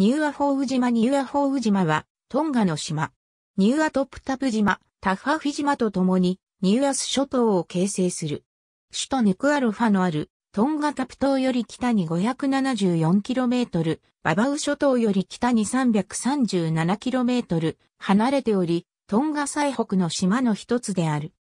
ニューアフォウ島ニューアフォウ島は、トンガの島。ニューアトプタプ島、タファフィ島と共に、ニューアス諸島を形成する。首都ヌクアロファのある、トンガタプ島より北に 574km、ババウ諸島より北に 337km 離れており、トンガ最北の島の一つである。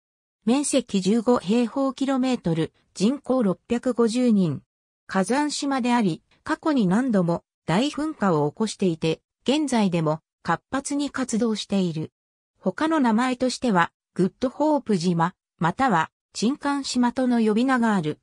面積15平方キロメートル、人口650人。火山島であり、過去に何度も大噴火を起こしていて、現在でも活発に活動している。他の名前としては、グッドホープ島、または、鎮艦島との呼び名がある。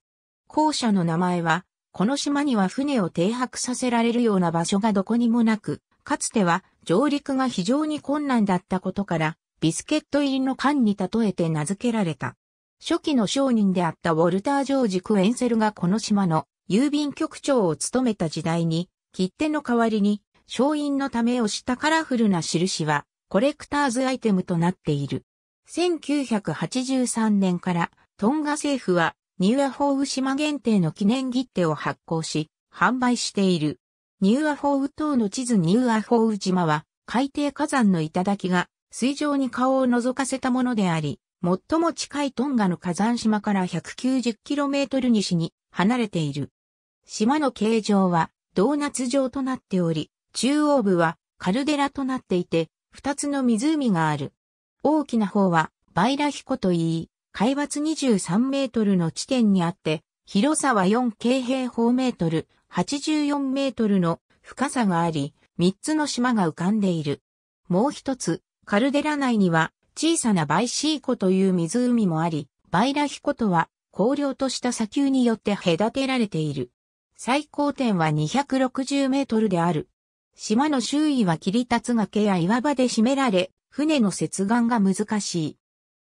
校舎の名前は、この島には船を停泊させられるような場所がどこにもなく、かつては上陸が非常に困難だったことから、ビスケット入りの缶に例えて名付けられた。初期の商人であったウォルター・ジョージ・クエンセルがこの島の郵便局長を務めた時代に、切手の代わりに、商品のためをしたカラフルな印は、コレクターズアイテムとなっている。1983年から、トンガ政府は、ニューアフォーウ島限定の記念切手を発行し、販売している。ニューアフォーウ島の地図ニューアフォーウ島は、海底火山の頂が、水上に顔を覗かせたものであり、最も近いトンガの火山島から 190km 西に離れている。島の形状はドーナツ状となっており、中央部はカルデラとなっていて、二つの湖がある。大きな方はバイラヒコと言い、海抜23メートルの地点にあって、広さは4京平方メートル、84メートルの深さがあり、三つの島が浮かんでいる。もう一つ、カルデラ内には小さなバイシー湖という湖もあり、バイラヒコとは荒涼とした砂丘によって隔てられている。最高点は260メートルである。島の周囲は切り立つ崖や岩場で占められ、船の接岸が難しい。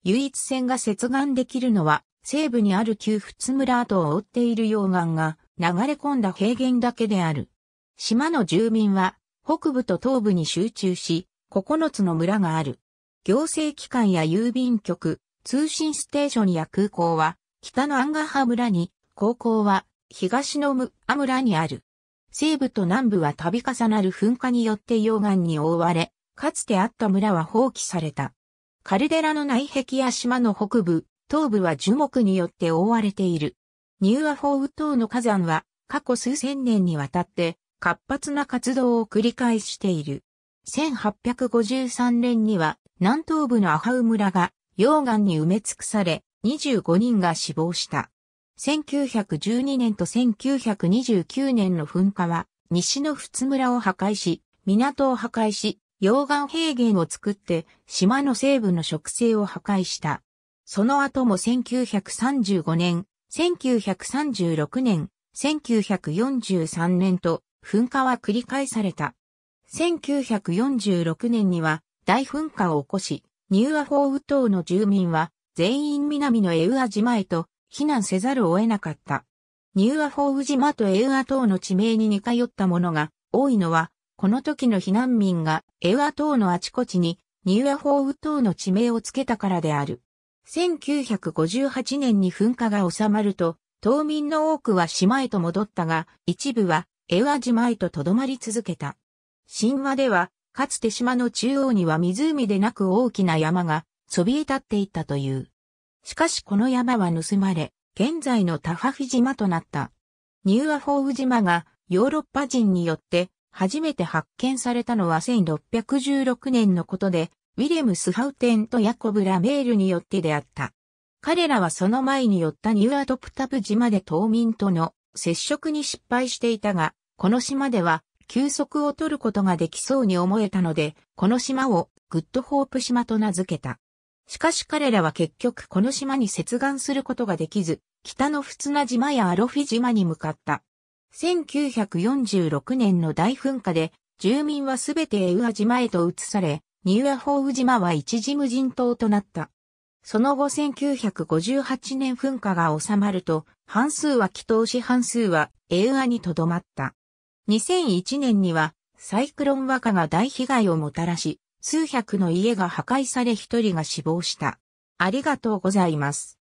唯一船が接岸できるのは、西部にある旧仏村跡を覆っている溶岩が流れ込んだ平原だけである。島の住民は、北部と東部に集中し、9つの村がある。行政機関や郵便局、通信ステーションや空港は、北のアンガハ村に、高校は東のムア村にある。西部と南部は度重なる噴火によって溶岩に覆われ、かつてあった村は放棄された。カルデラの内壁や島の北部、東部は樹木によって覆われている。ニューアフォーウ島の火山は過去数千年にわたって活発な活動を繰り返している。1853年には南東部のアハウ村が溶岩に埋め尽くされ25人が死亡した。1912年と1929年の噴火は、西の仏村を破壊し、港を破壊し、溶岩平原を作って、島の西部の植生を破壊した。その後も1935年、1936年、1943年と、噴火は繰り返された。1946年には大噴火を起こし、ニューアフォーウ島の住民は全員南のエウア島へと避難せざるを得なかった。ニューアフォー島とエウア島の地名に似通ったものが多いのは、この時の避難民がエウア島のあちこちにニューアフォー島の地名をつけたからである。1958年に噴火が収まると、島民の多くは島へと戻ったが、一部はエウア島へと留まり続けた。神話では、かつて島の中央には湖でなく大きな山がそびえ立っていったという。しかしこの山は盗まれ、現在のタファフ島となった。ニューアフォーウ島がヨーロッパ人によって初めて発見されたのは1616年のことで、ウィレム・スハウテンとヤコブ・ラメールによってであった。彼らはその前に寄ったニューアトプタブ島で島民との接触に失敗していたが、この島では休息を取ることができそうに思えたので、この島をグッドホープ島と名付けた。しかし彼らは結局この島に接岸することができず、北の普な島やアロフィ島に向かった。1946年の大噴火で、住民はすべてエウア島へと移され、ニューアホーウ島は一時無人島となった。その後1958年噴火が収まると、半数は祈祷し半数はエウアにとどまった。2001年にはサイクロン和歌が大被害をもたらし、数百の家が破壊され一人が死亡した。ありがとうございます。